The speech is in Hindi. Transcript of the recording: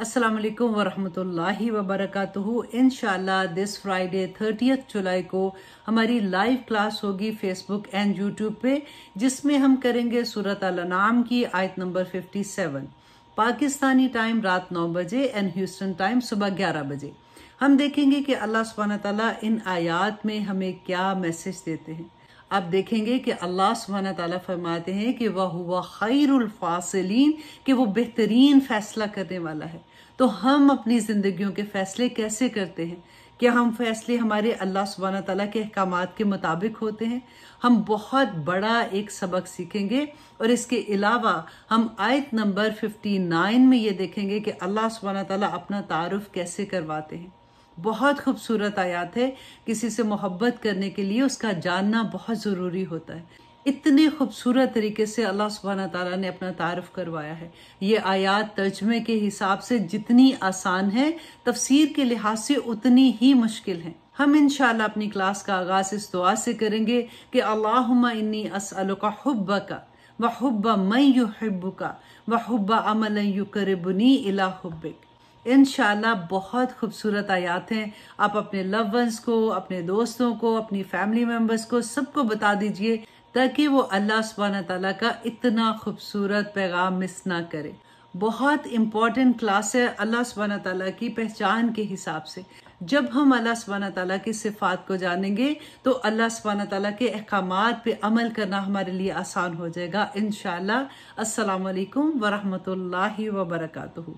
असलकम वरहमल वबरक in this Friday thirtieth July को हमारी लाइव क्लास होगी फेसबुक एंड यूट्यूब पे जिसमें हम करेंगे सूरत नाम की आयत नंबर 57 पाकिस्तानी टाइम रात 9 बजे एंड ह्यूस्टन टाइम सुबह 11 बजे हम देखेंगे कि अल्लाह सुबहाना तला इन आयात में हमें क्या मैसेज देते हैं आप देखेंगे कि अल्लाह सुबहाना तला फरमाते हैं कि वह हुआ खैरफ़ासन कि वो बेहतरीन फैसला करने वाला है तो हम अपनी ज़िंदगियों के फैसले कैसे करते हैं क्या हम फैसले हमारे अल्लाह सुबहाना तला के अहकाम के मुताबिक होते हैं हम बहुत बड़ा एक सबक सीखेंगे और इसके अलावा हम आयत नंबर फिफ्टी नाइन में ये देखेंगे कि अल्लाह सुबहाना तला अपना तारफ़ कैसे करवाते हैं बहुत खूबसूरत आयात है किसी से मोहब्बत करने के लिए उसका जानना बहुत ज़रूरी होता है इतने खूबसूरत तरीके से अल्लाह सुबहाना तारा ने अपना तारफ़ करवाया है ये आयात तर्जमे के हिसाब से जितनी आसान है तफसीर के लिहाज से उतनी ही मुश्किल है हम इन अपनी क्लास का आगाज़ इस दुआ से करेंगे कि अल्लाह इन्नी का हब्ब का वहुब्बा हब्ब मई हिब्बू का हब्ब अमल यू करबनी अला हब्बिक इन बहुत खूबसूरत आयात हैं आप अपने लव वंस को अपने दोस्तों को अपनी फैमिली मेम्बर्स को सबको बता दीजिए ताकि वो अल्लाह सुबहाना तला का इतना खूबसूरत पैगाम मिस ना करे बहुत इम्पॉर्टेंट क्लास है अल्लाह सुबहाना तला की पहचान के हिसाब से जब हम अल्लाह सुबहाना तला की सिफात को जानेंगे तो अल्लाह सुबहाना तला के अहकाम पे अमल करना हमारे लिए आसान हो जाएगा इन शाला असलकम वरहमल वरकू